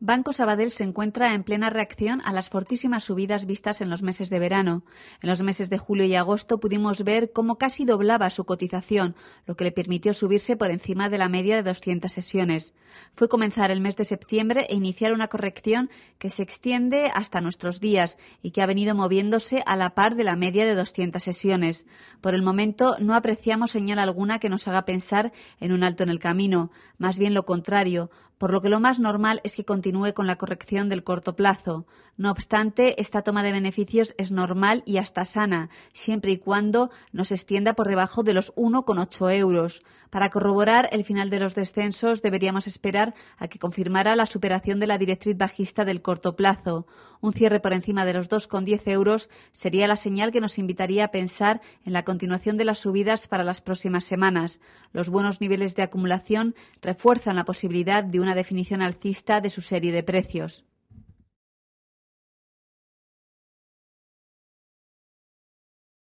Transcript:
Banco Sabadell se encuentra en plena reacción a las fortísimas subidas vistas en los meses de verano. En los meses de julio y agosto pudimos ver cómo casi doblaba su cotización, lo que le permitió subirse por encima de la media de 200 sesiones. Fue comenzar el mes de septiembre e iniciar una corrección que se extiende hasta nuestros días y que ha venido moviéndose a la par de la media de 200 sesiones. Por el momento no apreciamos señal alguna que nos haga pensar en un alto en el camino, más bien lo contrario, por lo que lo más normal es que continúe con la corrección del corto plazo. No obstante, esta toma de beneficios es normal y hasta sana, siempre y cuando no se extienda por debajo de los 1,8 euros. Para corroborar el final de los descensos, deberíamos esperar a que confirmara la superación de la directriz bajista del corto plazo. Un cierre por encima de los 2,10 euros sería la señal que nos invitaría a pensar en la continuación de las subidas para las próximas semanas. Los buenos niveles de acumulación refuerzan la posibilidad de una una definición alcista de su serie de precios.